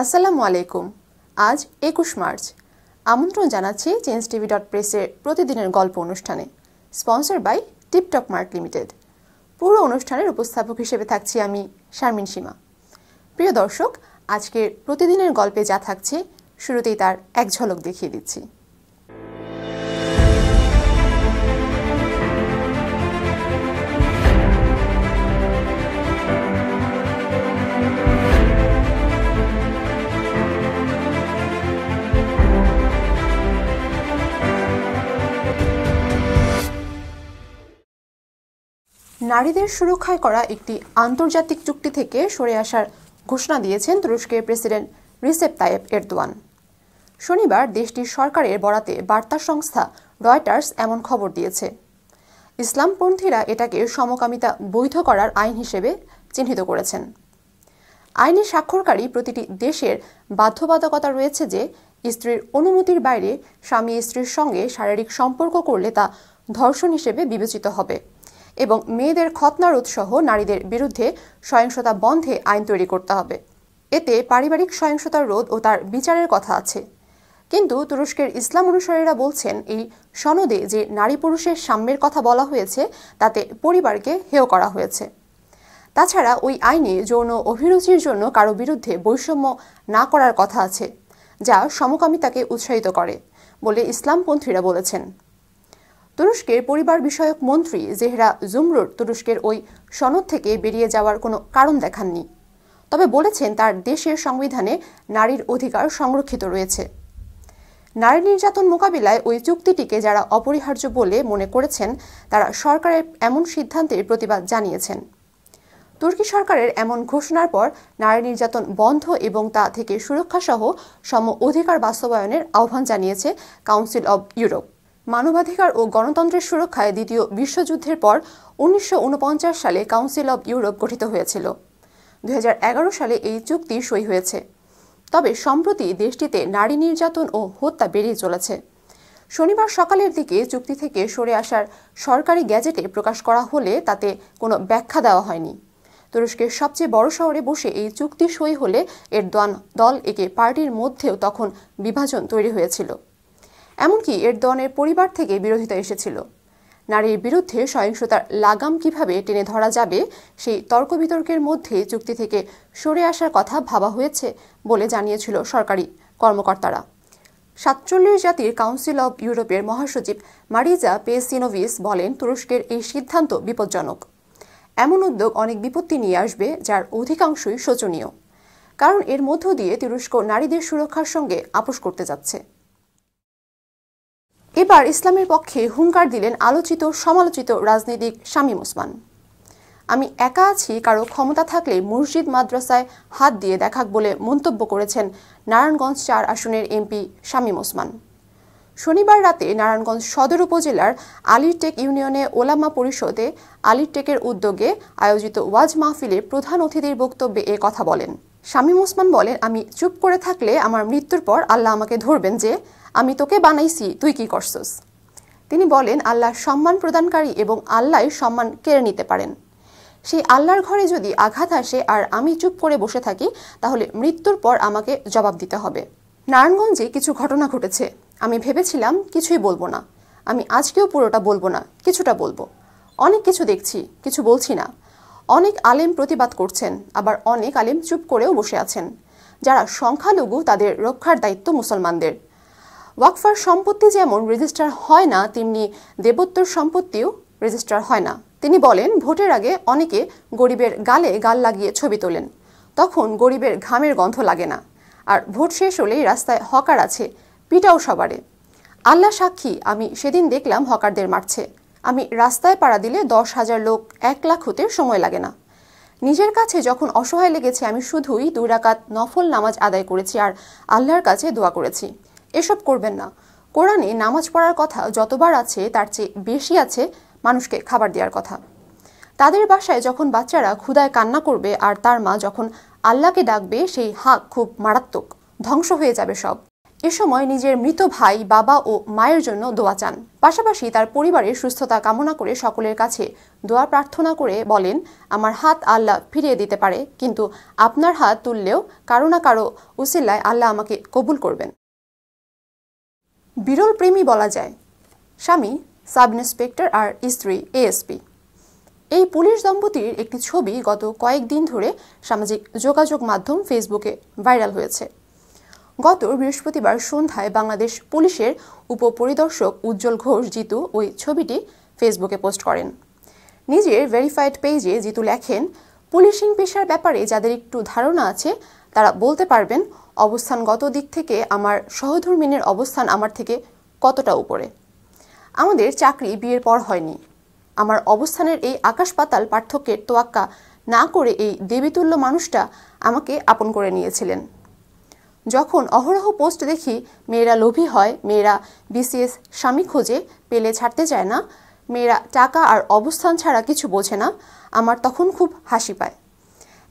আসসালামু আলাইকুম আজ একুশ মার্চ আমন্ত্রণ জানাচ্ছি চেঞ্জ টিভি ডট প্রেসের প্রতিদিনের গল্প অনুষ্ঠানে sponsor by Tiptop Mart Limited পুরো অনুষ্ঠানের উপস্থাপক হিসেবে থাকছি আমি শারমিন সীমা প্রিয় দর্শক আজকের প্রতিদিনের গল্পে যা থাকছে শুরুতেই তার এক ঝলক দেখিয়ে দিচ্ছি নারীদের সুরক্ষায় করা একটি আন্তর্জাতিক চুক্তি থেকে সরে আসার ঘোষণা দিয়েছেন তুরস্কের প্রেসিডেন্ট রিসেপ তায়েব এরদোয়ান শনিবার দেশটির সরকারের বরাতে বার্তা সংস্থা রয়টার্স এমন খবর দিয়েছে ইসলামপন্থীরা এটাকে সমকামিতা বৈধ করার আইন হিসেবে চিহ্নিত করেছেন আইনে স্বাক্ষরকারী প্রতিটি দেশের বাধ্যবাধকতা রয়েছে যে স্ত্রীর অনুমতির বাইরে স্বামী স্ত্রীর সঙ্গে শারীরিক সম্পর্ক করলে তা ধর্ষণ হিসেবে বিবেচিত হবে এবং মেয়েদের খতনা রোধসহ নারীদের বিরুদ্ধে সহিংসতা বন্ধে আইন তৈরি করতে হবে এতে পারিবারিক সহিংসতার রোধ ও তার বিচারের কথা আছে কিন্তু তুরস্কের ইসলাম অনুসারীরা বলছেন এই সনদে যে নারী পুরুষের সাম্যের কথা বলা হয়েছে তাতে পরিবারকে হেয় করা হয়েছে তাছাড়া ওই আইনে যৌন অভিরুচির জন্য কারো বিরুদ্ধে বৈষম্য না করার কথা আছে যা সমকামিতাকে উৎসাহিত করে বলে ইসলামপন্থীরা বলেছেন তুরস্কের পরিবার বিষয়ক মন্ত্রী জেহরা জুমরুর তুরস্কের ওই সনদ থেকে বেরিয়ে যাওয়ার কোনো কারণ দেখাননি তবে বলেছেন তার দেশের সংবিধানে নারীর অধিকার সংরক্ষিত রয়েছে নারী নির্যাতন মোকাবিলায় ওই চুক্তিটিকে যারা অপরিহার্য বলে মনে করেছেন তারা সরকারের এমন সিদ্ধান্তের প্রতিবাদ জানিয়েছেন তুর্কি সরকারের এমন ঘোষণার পর নারী নির্যাতন বন্ধ এবং তা থেকে সুরক্ষাসহ সম অধিকার বাস্তবায়নের আহ্বান জানিয়েছে কাউন্সিল অব ইউরোপ মানবাধিকার ও গণতন্ত্রের সুরক্ষায় দ্বিতীয় বিশ্বযুদ্ধের পর উনিশশো সালে কাউন্সিল অব ইউরোপ গঠিত হয়েছিল দু সালে এই চুক্তি সই হয়েছে তবে সম্প্রতি দেশটিতে নারী নির্যাতন ও হত্যা বেড়েই চলেছে শনিবার সকালের দিকে চুক্তি থেকে সরে আসার সরকারি গ্যাজেটে প্রকাশ করা হলে তাতে কোনো ব্যাখ্যা দেওয়া হয়নি তুরস্কের সবচেয়ে বড় শহরে বসে এই চুক্তি সই হলে এর দল একে পার্টির মধ্যেও তখন বিভাজন তৈরি হয়েছিল এমনকি এরদনের পরিবার থেকে বিরোধিতা এসেছিল নারীর বিরুদ্ধে সহিংসতার লাগাম কিভাবে টেনে ধরা যাবে সেই তর্ক বিতর্কের মধ্যে চুক্তি থেকে সরে আসার কথা ভাবা হয়েছে বলে জানিয়েছিল সরকারি কর্মকর্তারা সাতচল্লিশ জাতির কাউন্সিল অব ইউরোপের মহাসচিব মারিজা পেসিনোভিস বলেন তুরস্কের এই সিদ্ধান্ত বিপজ্জনক এমন উদ্যোগ অনেক বিপত্তি নিয়ে আসবে যার অধিকাংশই শোচনীয় কারণ এর মধ্য দিয়ে তুরস্ক নারীদের সুরক্ষার সঙ্গে আপোষ করতে যাচ্ছে এবার ইসলামের পক্ষে হুঙ্কার দিলেন আলোচিত সমালোচিত রাজনীতিক শামীম ওসমান আমি একা আছি কারো ক্ষমতা থাকলে মসজিদ মাদ্রাসায় হাত দিয়ে দেখাক বলে মন্তব্য করেছেন নারায়ণগঞ্জ চার আসনের এমপি শামীম ওসমান শনিবার রাতে নারায়ণগঞ্জ সদর উপজেলার আলিরটেক ইউনিয়নে ওলামা পরিষদে আলিরটেকের উদ্যোগে আয়োজিত ওয়াজ মাহফিলে প্রধান অতিথির বক্তব্যে এ কথা বলেন শামীম ওসমান বলেন আমি চুপ করে থাকলে আমার মৃত্যুর পর আল্লাহ আমাকে ধরবেন যে আমি তোকে বানাইছি তুই কি করছস তিনি বলেন আল্লাহ সম্মান প্রদানকারী এবং আল্লাহ সম্মান কেড়ে নিতে পারেন সেই আল্লাহর ঘরে যদি আঘাত আসে আর আমি চুপ করে বসে থাকি তাহলে মৃত্যুর পর আমাকে জবাব দিতে হবে নারায়ণগঞ্জে কিছু ঘটনা ঘটেছে আমি ভেবেছিলাম কিছুই বলবো না আমি আজকেও পুরোটা বলবো না কিছুটা বলবো অনেক কিছু দেখছি কিছু বলছি না অনেক আলেম প্রতিবাদ করছেন আবার অনেক আলেম চুপ করেও বসে আছেন যারা সংখ্যালঘু তাদের রক্ষার দায়িত্ব মুসলমানদের ওয়াকফার সম্পত্তি যেমন রেজিস্টার হয় না তেমনি দেবোত্তর সম্পত্তিও রেজিস্টার হয় না তিনি বলেন ভোটের আগে অনেকে গরিবের গালে গাল লাগিয়ে ছবি তোলেন তখন গরিবের ঘামের গন্ধ লাগে না আর ভোট শেষ হলেই রাস্তায় হকার আছে পিটাও সবারে আল্লাহ সাক্ষী আমি সেদিন দেখলাম হকারদের মারছে আমি রাস্তায় পাড়া দিলে দশ হাজার লোক এক লাখ হতে সময় লাগে না নিজের কাছে যখন অসহায় লেগেছে আমি শুধুই দুই রাকাত নফল নামাজ আদায় করেছি আর আল্লাহর কাছে দোয়া করেছি এসব করবেন না কোরআনে নামাজ পড়ার কথা যতবার আছে তার চেয়ে বেশি আছে মানুষকে খাবার দেওয়ার কথা তাদের বাসায় যখন বাচ্চারা ক্ষুদায় কান্না করবে আর তার মা যখন আল্লাহকে ডাকবে সেই হাক খুব মারাত্মক ধ্বংস হয়ে যাবে সব এ সময় নিজের মৃত ভাই বাবা ও মায়ের জন্য দোয়া চান পাশাপাশি তার পরিবারের সুস্থতা কামনা করে সকলের কাছে দোয়া প্রার্থনা করে বলেন আমার হাত আল্লাহ ফিরিয়ে দিতে পারে কিন্তু আপনার হাত তুললেও কারো না কারো উসিল্লায় আল্লাহ আমাকে কবুল করবেন বিরল প্রেমী বলা যায় স্বামী সাব ইন্সপেক্টর আর স্ত্রী এএসপি এই পুলিশ দম্পতির একটি ছবি গত কয়েকদিন ধরে সামাজিক যোগাযোগ মাধ্যম ফেসবুকে ভাইরাল হয়েছে গত বৃহস্পতিবার সন্ধ্যায় বাংলাদেশ পুলিশের উপপরিদর্শক উজ্জ্বল ঘোষ জিতু ওই ছবিটি ফেসবুকে পোস্ট করেন নিজের ভেরিফাইড পেজে জিতু লেখেন পুলিশিং পেশার ব্যাপারে যাদের একটু ধারণা আছে তারা বলতে পারবেন অবস্থানগত দিক থেকে আমার সহধর্মিনের অবস্থান আমার থেকে কতটা উপরে আমাদের চাকরি বিয়ের পর হয়নি আমার অবস্থানের এই আকাশ পাতাল পার্থক্যের তোয়াক্কা না করে এই দেবীতুল্য মানুষটা আমাকে আপন করে নিয়েছিলেন যখন অহরহ পোস্ট দেখি মেয়েরা লোভী হয় মেয়েরা বিসিএস স্বামী খোঁজে পেলে ছাড়তে চায় না মেয়েরা টাকা আর অবস্থান ছাড়া কিছু বোঝে না আমার তখন খুব হাসি পায়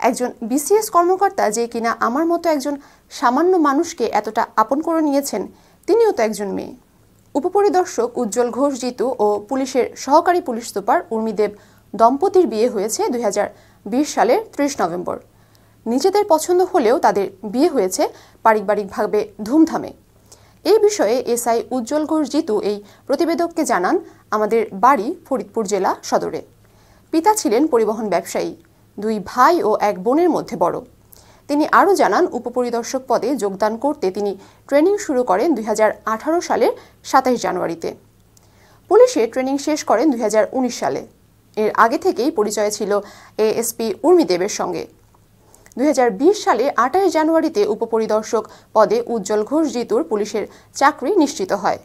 একজন বিসিএস কর্মকর্তা যে কিনা আমার মতো একজন সামান্য মানুষকে এতটা আপন করে নিয়েছেন তিনিও তো একজন মেয়ে উপপরিদর্শক উজ্জ্বল ঘোষ জিতু ও পুলিশের সহকারী পুলিশ সুপার উর্মিদেব দম্পতির বিয়ে হয়েছে দুই সালের ত্রিশ নভেম্বর নিজেদের পছন্দ হলেও তাদের বিয়ে হয়েছে পারিবারিকভাবে ধুমধামে এই বিষয়ে এসআই উজ্জ্বল ঘোষ জিতু এই প্রতিবেদককে জানান আমাদের বাড়ি ফরিদপুর জেলা সদরে পিতা ছিলেন পরিবহন ব্যবসায়ী দুই ভাই ও এক বোনের মধ্যে বড় তিনি আরও জানান উপপরিদর্শক পদে যোগদান করতে তিনি ট্রেনিং শুরু করেন দুই সালের সাতাশ জানুয়ারিতে পুলিশে ট্রেনিং শেষ করেন দুই সালে এর আগে থেকেই পরিচয় ছিল এএসপি উর্মিদেবের সঙ্গে দুই সালে আঠাশ জানুয়ারিতে উপপরিদর্শক পদে উজ্জ্বল ঘোষ জিতুর পুলিশের চাকরি নিশ্চিত হয়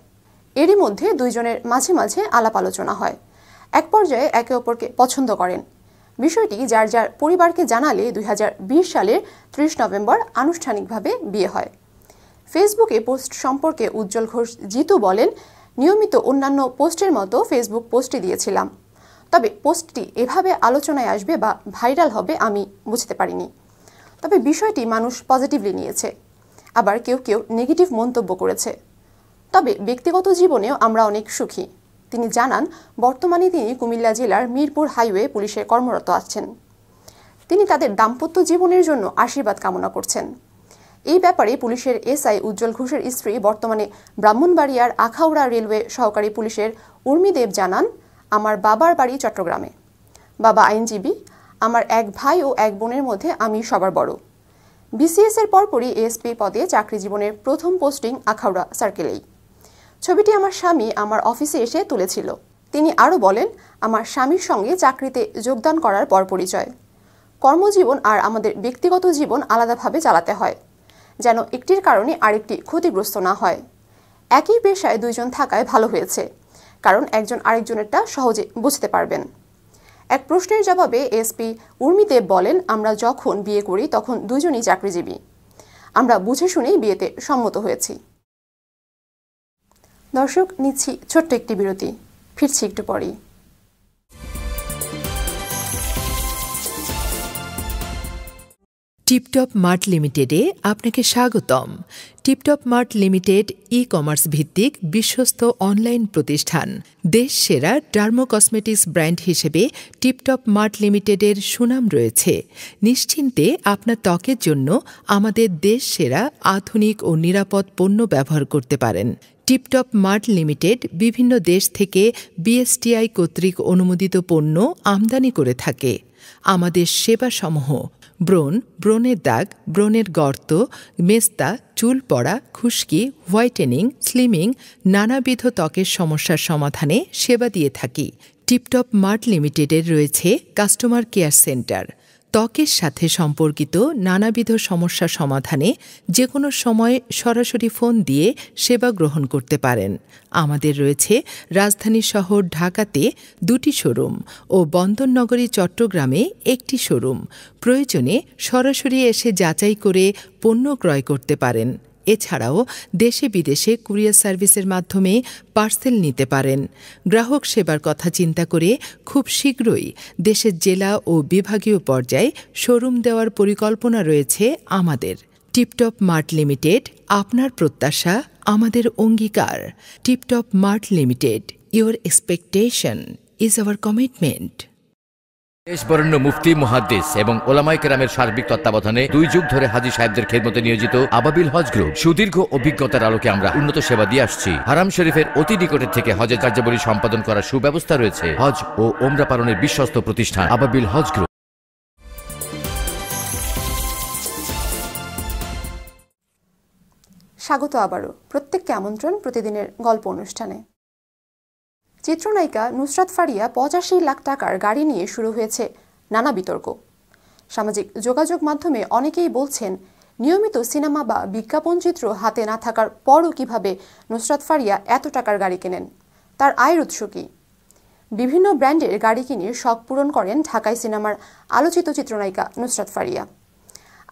এরই মধ্যে দুইজনের মাঝে মাঝে আলাপ আলোচনা হয় এক পর্যায়ে একে অপরকে পছন্দ করেন বিষয়টি যার যার পরিবারকে জানালে দুই সালের ত্রিশ নভেম্বর আনুষ্ঠানিকভাবে বিয়ে হয় ফেসবুকে পোস্ট সম্পর্কে উজ্জ্বল ঘোষ জিতু বলেন নিয়মিত অন্যান্য পোস্টের মতো ফেসবুক পোস্টে দিয়েছিলাম তবে পোস্টটি এভাবে আলোচনায় আসবে বা ভাইরাল হবে আমি বুঝতে পারিনি তবে বিষয়টি মানুষ পজিটিভলি নিয়েছে আবার কেউ কেউ নেগেটিভ মন্তব্য করেছে তবে ব্যক্তিগত জীবনেও আমরা অনেক সুখী তিনি জানান বর্তমানে তিনি কুমিল্লা জেলার মিরপুর হাইওয়ে পুলিশে কর্মরত আছেন তিনি তাদের দাম্পত্য জীবনের জন্য আশীর্বাদ কামনা করছেন এই ব্যাপারে পুলিশের এসআই উজ্জ্বল ঘোষের স্ত্রী বর্তমানে ব্রাহ্মণবাড়িয়ার আখাউড়া রেলওয়ে সহকারী পুলিশের উর্মিদেব জানান আমার বাবার বাড়ি চট্টগ্রামে বাবা আইনজীবী আমার এক ভাই ও এক বোনের মধ্যে আমি সবার বড় বিসিএস এর পরপরই এসপি পদে চাকরি জীবনের প্রথম পোস্টিং আখাউড়া সার্কেলেই ছবিটি আমার স্বামী আমার অফিসে এসে তুলেছিল তিনি আরও বলেন আমার স্বামীর সঙ্গে চাকরিতে যোগদান করার পর পরিচয় কর্মজীবন আর আমাদের ব্যক্তিগত জীবন আলাদাভাবে চালাতে হয় যেন একটির কারণে আরেকটি ক্ষতিগ্রস্ত না হয় একই পেশায় দুইজন থাকায় ভালো হয়েছে কারণ একজন আরেকজনেরটা সহজে বুঝতে পারবেন এক প্রশ্নের জবাবে এসপি উর্মিদেব বলেন আমরা যখন বিয়ে করি তখন দুজনই চাকরিজীবী আমরা বুঝে শুনেই বিয়েতে সম্মত হয়েছি দর্শক নিচ্ছি ছোট্ট একটি বিরতি ফিরছি একটু পরেই টিপটপ মার্ট লিমিটেডে আপনাকে স্বাগতম Tiptop Mart Limited e commerce ভিত্তিক বিশ্বস্ত অনলাইন প্রতিষ্ঠান দেশ সেরা ডার্মো কসমেটিক্স ব্র্যান্ড হিসেবে টিপটপ মার্ট লিমিটেডের সুনাম রয়েছে নিশ্চিন্তে আপনার ত্বকের জন্য আমাদের দেশ সেরা আধুনিক ও নিরাপদ পণ্য ব্যবহার করতে পারেন টিপটপ মার্ট লিমিটেড বিভিন্ন দেশ থেকে বিএসটিআই কর্তৃক অনুমোদিত পণ্য আমদানি করে থাকে আমাদের সেবাসমূহ ব্রণ ব্রণের দাগ ব্রণের গর্ত মেস্তা চুল পড়া খুশকি হোয়াইটেনিং স্লিমিং নানাবিধ ত্বকের সমস্যার সমাধানে সেবা দিয়ে থাকি টিপটপ মার্ট লিমিটেডের রয়েছে কাস্টমার কেয়ার সেন্টার ত্বকের সাথে সম্পর্কিত নানাবিধ সমস্যা সমাধানে যে কোনো সময় সরাসরি ফোন দিয়ে সেবা গ্রহণ করতে পারেন আমাদের রয়েছে রাজধানী শহর ঢাকাতে দুটি শোরুম ও বন্দরনগরী চট্টগ্রামে একটি শোরুম প্রয়োজনে সরাসরি এসে যাচাই করে পণ্য ক্রয় করতে পারেন এছাড়াও দেশে বিদেশে কুরিয়ার সার্ভিসের মাধ্যমে পার্সেল নিতে পারেন গ্রাহক সেবার কথা চিন্তা করে খুব শীঘ্রই দেশের জেলা ও বিভাগীয় পর্যায়ে শোরুম দেওয়ার পরিকল্পনা রয়েছে আমাদের টিপটপ মার্ট লিমিটেড আপনার প্রত্যাশা আমাদের অঙ্গীকার Tiptop Mart Limited your expectation is our commitment দেশবরণ্য মুফতি মহাদেশ এবং ওলামাই কেরামের সার্বিক তত্ত্বাবধানে দুই যুগ ধরে হাজি সাহেবদের খেদমতে নিয়োজিত আবাবিল হজ গ্রুপ সুদীর্ঘ অভিজ্ঞতার আলোকে আমরা উন্নত সেবা দিয়ে আসছি হারাম শরীফের অতি নিকটের থেকে হজের কার্যাবলী সম্পাদন করার সুব্যবস্থা রয়েছে হজ ও ওমরা পালনের বিশ্বস্ত প্রতিষ্ঠান আবাবিল হজ গ্রুপ স্বাগত আবারও প্রত্যেককে আমন্ত্রণ প্রতিদিনের গল্প অনুষ্ঠানে চিত্রনায়িকা নুসরাত ফারিয়া পঁচাশি লাখ টাকার গাড়ি নিয়ে শুরু হয়েছে নানা বিতর্ক সামাজিক যোগাযোগ মাধ্যমে অনেকেই বলছেন নিয়মিত সিনেমা বা বিজ্ঞাপন চিত্র হাতে না থাকার পরও কিভাবে নুসরাত ফারিয়া এত টাকার গাড়ি কেনেন তার আয়ের উৎস কী বিভিন্ন ব্র্যান্ডের গাড়ি কিনে শখ পূরণ করেন ঢাকায় সিনেমার আলোচিত চিত্রনায়িকা নুসরাত ফারিয়া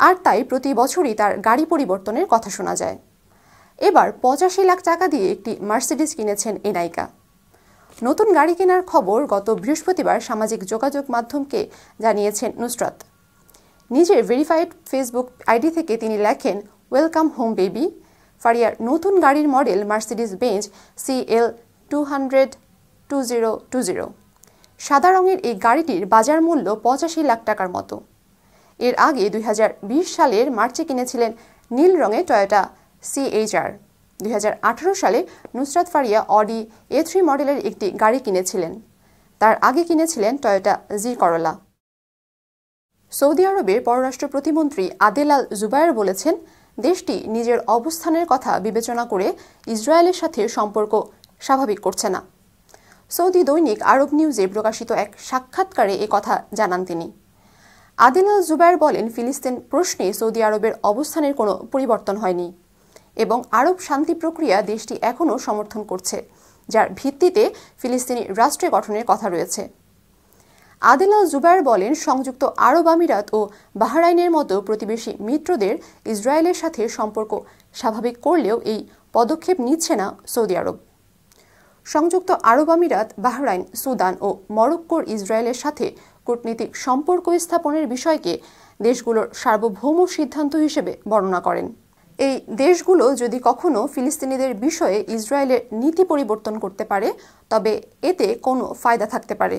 আর তাই প্রতি বছরই তার গাড়ি পরিবর্তনের কথা শোনা যায় এবার পঁচাশি লাখ টাকা দিয়ে একটি মার্সিডিস কিনেছেন এ নায়িকা নতুন গাড়ি কেনার খবর গত বৃহস্পতিবার সামাজিক যোগাযোগ মাধ্যমকে জানিয়েছেন নুসরাত নিজের ভেরিফাইড ফেসবুক আইডি থেকে তিনি লেখেন ওয়েলকাম হোম বেবি ফারিয়ার নতুন গাড়ির model Mercedes Benz CL two hundred two zero two zero সাদা রঙের এই গাড়িটির বাজার মূল্য পঁচাশি লাখ টাকার মতো এর আগে দুই সালের মার্চে কিনেছিলেন নীল রঙে টয়োটা সিএইচআর দুই সালে Nusrat Faria Audi A three মডেলের একটি গাড়ি কিনেছিলেন তার আগে কিনেছিলেন টয়োটা জি করলা সৌদি আরবের পররাষ্ট্র প্রতিমন্ত্রী আদেল আল জুবায়ের বলেছেন দেশটি নিজের অবস্থানের কথা বিবেচনা করে ইসরায়েলের সাথে সম্পর্ক স্বাভাবিক করছে না সৌদি দৈনিক আরব নিউজে প্রকাশিত এক সাক্ষাৎকারে এ কথা জানান তিনি আদিল জুবায়ের বলেন ফিলিস্তিন প্রশ্নে সৌদি আরবের অবস্থানের কোনো পরিবর্তন হয়নি এবং আরব শান্তি প্রক্রিয়া দেশটি এখনও সমর্থন করছে যার ভিত্তিতে ফিলিস্তিনি রাষ্ট্রে গঠনের কথা রয়েছে আদেলা জুবায়ের বলেন সংযুক্ত আরব আমিরাত ও বাহরাইনের মতো প্রতিবেশী মিত্রদের ইসরায়েলের সাথে সম্পর্ক স্বাভাবিক করলেও এই পদক্ষেপ নিচ্ছে না সৌদি আরব সংযুক্ত আরব আমিরাত বাহরাইন সুদান ও মরক্কোর ইসরায়েলের সাথে কূটনীতিক সম্পর্ক স্থাপনের বিষয়কে দেশগুলোর সার্বভৌম সিদ্ধান্ত হিসেবে বর্ণনা করেন এই দেশগুলো যদি কখনো ফিলিস্তিনিদের বিষয়ে ইসরায়েলের নীতি পরিবর্তন করতে পারে তবে এতে কোনো ফায়দা থাকতে পারে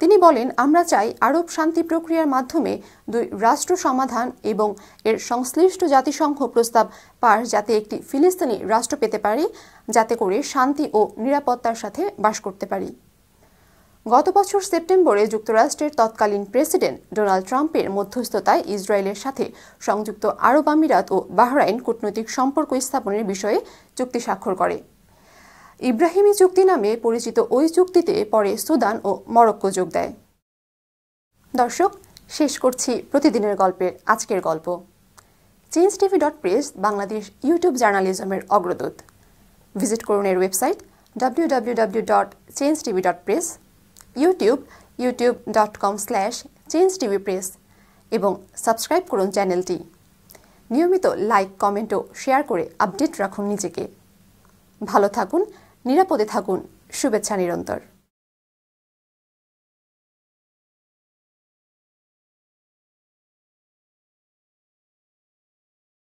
তিনি বলেন আমরা চাই আরব শান্তি প্রক্রিয়ার মাধ্যমে দুই রাষ্ট্র সমাধান এবং এর সংশ্লিষ্ট জাতিসংঘ প্রস্তাব পার যাতে একটি ফিলিস্তিনি রাষ্ট্র পেতে পারি যাতে করে শান্তি ও নিরাপত্তার সাথে বাস করতে পারি গত বছর সেপ্টেম্বরে যুক্তরাষ্ট্রের তৎকালীন প্রেসিডেন্ট ডোনাল্ড ট্রাম্পের মধ্যস্থতায় ইসরায়েলের সাথে সংযুক্ত আরব আমিরাত ও বাহরাইন কূটনৈতিক সম্পর্ক স্থাপনের বিষয়ে চুক্তি স্বাক্ষর করে ইব্রাহিমি চুক্তি নামে পরিচিত ওই চুক্তিতে পরে সুদান ও মরক্কো যোগ দেয় দর্শক শেষ করছি প্রতিদিনের গল্পের আজকের গল্প Change TV dot Press Bangladesh YouTube জার্নালিজমের অগ্রদূত ভিজিট করুন এর website W W W dot Change TV dot Press YouTube YouTube dot com slash Change TV Press এবং সাবস্ক্রাইব করুন চ্যানেলটি নিয়মিত লাইক কমেন্ট ও শেয়ার করে আপডেট রাখুন নিজেকে ভালো থাকুন নিরাপদে থাকুন শুভেচ্ছা নিরন্তর